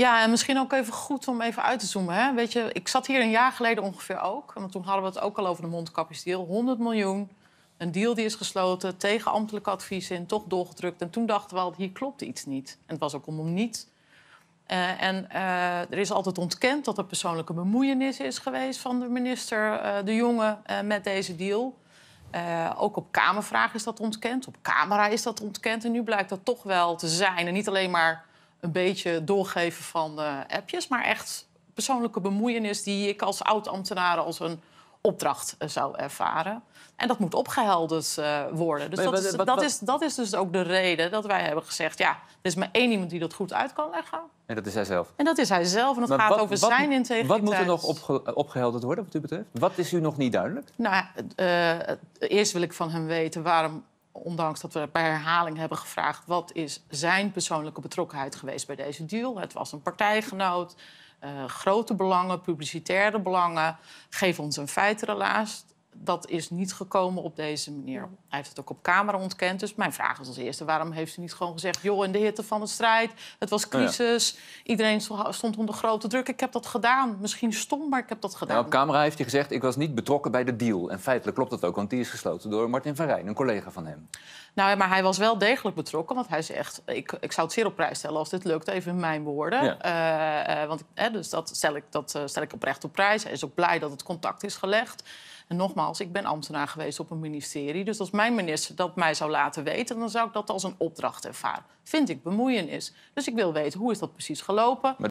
Ja, en misschien ook even goed om even uit te zoomen. Hè? Weet je, ik zat hier een jaar geleden ongeveer ook. Want toen hadden we het ook al over de mondkapjesdeal. 100 miljoen, een deal die is gesloten tegen ambtelijke advies in, toch doorgedrukt. En toen dachten we al, hier klopt iets niet. En het was ook om niet. Eh, en eh, er is altijd ontkend dat er persoonlijke bemoeienis is geweest van de minister eh, De Jonge met deze deal. ook op Kamervraag is dat ontkend, op camera is dat ontkend. En nu blijkt dat toch wel te zijn. En niet alleen maar een beetje doorgeven van eh, appjes, maar echt persoonlijke bemoeienis die ik als oud-ambtenaar als een opdracht eh, zou ervaren. En dat moet opgehelderd eh, worden. Dus dat, is, dat, is, dus ook de reden dat wij hebben gezegd... ja, er is maar één iemand die dat goed uit kan leggen. En dat is hij zelf? En dat is hij zelf. En dat gaat over zijn integriteit. Wat moet er nog opgehelderd worden wat u betreft? Wat is u nog niet duidelijk? Nou, uh, eerst wil ik van hem weten waarom ondanks dat we bij herhaling hebben gevraagd... wat is zijn persoonlijke betrokkenheid geweest bij deze deal? Het was een partijgenoot, eh, grote belangen, publicitaire belangen. Geef ons een helaas dat is niet gekomen op deze manier. Mhm. Hij heeft het ook op camera ontkend. Dus mijn vraag is als eerste: waarom heeft ze niet gewoon gezegd. joh, in de hitte van de strijd, het was crisis, iedereen stond onder grote druk. Ik heb dat gedaan. Misschien stom, maar ik heb dat gedaan. op camera heeft hij gezegd: ik was niet betrokken bij de deal. En feitelijk klopt dat ook, want die is gesloten door Martin van Rijn, een collega van hem. Nou, maar hij was wel degelijk betrokken, want hij zegt: ik, ik zou het zeer op prijs stellen als dit lukt, even in mijn woorden. Eh, eh, want, dus dat, stel ik, dat eh, stel ik oprecht op prijs. Hij is ook blij dat het contact is gelegd. En nogmaals, ik ben ambtenaar geweest op een ministerie. Dus als mijn minister dat mij zou laten weten, dan zou ik dat als een opdracht ervaren. Vind ik bemoeienis. Dus ik wil weten hoe is dat precies gelopen.